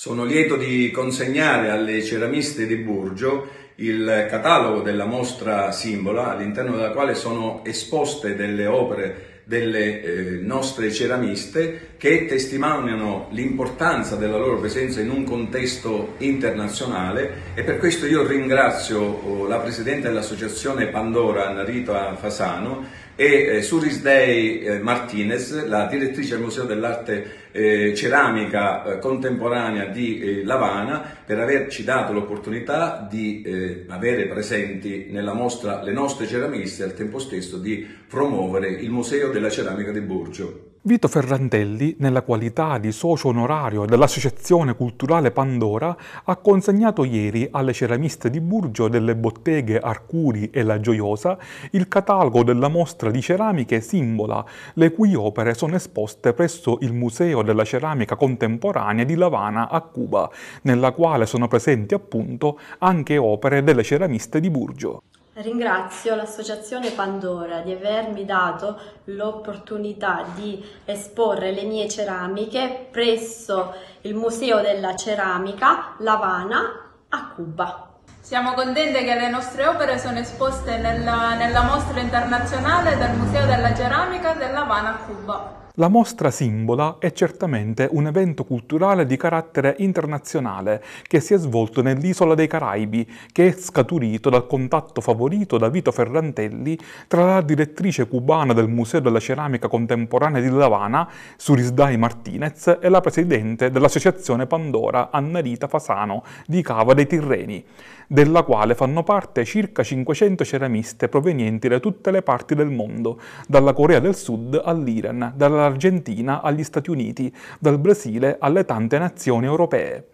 Sono lieto di consegnare alle ceramiste di Burgio il catalogo della mostra Simbola, all'interno della quale sono esposte delle opere delle eh, nostre ceramiste che testimoniano l'importanza della loro presenza in un contesto internazionale e per questo io ringrazio oh, la Presidente dell'Associazione Pandora, Narita Fasano, e eh, Suris Dei eh, Martinez, la direttrice del Museo dell'Arte eh, Ceramica eh, Contemporanea di eh, Lavana, per averci dato l'opportunità di eh, avere presenti nella mostra le nostre ceramiste e al tempo stesso di promuovere il Museo del della ceramica di Borgio. Vito Ferrandelli, nella qualità di socio onorario dell'Associazione Culturale Pandora, ha consegnato ieri alle ceramiste di Burgio delle botteghe Arcuri e La Gioiosa il catalogo della mostra di ceramiche Simbola, le cui opere sono esposte presso il Museo della Ceramica Contemporanea di Lavana a Cuba, nella quale sono presenti appunto anche opere delle ceramiste di Burgio. Ringrazio l'Associazione Pandora di avermi dato l'opportunità di esporre le mie ceramiche presso il Museo della Ceramica Lavana a Cuba. Siamo contenti che le nostre opere sono esposte nella, nella mostra internazionale del Museo della Ceramica della a Cuba. La mostra Simbola è certamente un evento culturale di carattere internazionale che si è svolto nell'isola dei Caraibi, che è scaturito dal contatto favorito da Vito Ferrantelli tra la direttrice cubana del Museo della Ceramica Contemporanea di Lavana, Surisdai Martinez, e la presidente dell'associazione Pandora, Annalita Fasano, di Cava dei Tirreni, della quale fanno parte circa 500 ceramiste provenienti da tutte le parti del mondo, dalla Corea del Sud all'Iran, dalla dall'Argentina agli Stati Uniti, dal Brasile alle tante nazioni europee.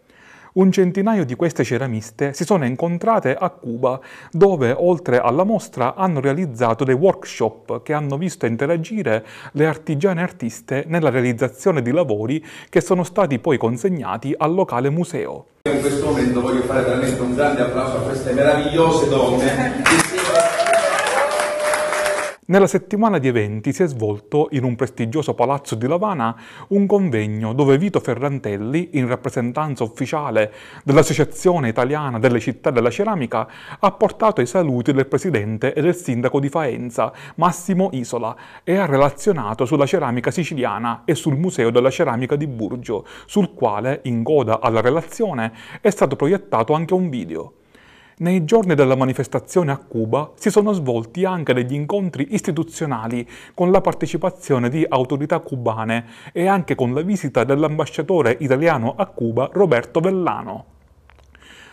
Un centinaio di queste ceramiste si sono incontrate a Cuba, dove oltre alla mostra hanno realizzato dei workshop che hanno visto interagire le artigiane artiste nella realizzazione di lavori che sono stati poi consegnati al locale museo. In questo momento voglio fare veramente un grande applauso a queste meravigliose donne. Nella settimana di eventi si è svolto in un prestigioso palazzo di Lavana un convegno dove Vito Ferrantelli, in rappresentanza ufficiale dell'Associazione Italiana delle Città della Ceramica, ha portato i saluti del presidente e del sindaco di Faenza, Massimo Isola, e ha relazionato sulla ceramica siciliana e sul Museo della Ceramica di Burgio, sul quale, in coda alla relazione, è stato proiettato anche un video. Nei giorni della manifestazione a Cuba si sono svolti anche degli incontri istituzionali con la partecipazione di autorità cubane e anche con la visita dell'ambasciatore italiano a Cuba Roberto Vellano.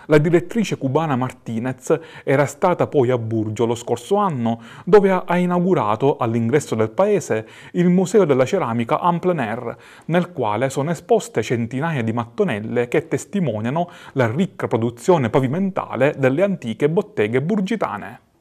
La direttrice cubana Martinez era stata poi a Burgio lo scorso anno, dove ha inaugurato all'ingresso del paese il Museo della Ceramica en plein air, nel quale sono esposte centinaia di mattonelle che testimoniano la ricca produzione pavimentale delle antiche botteghe burgitane.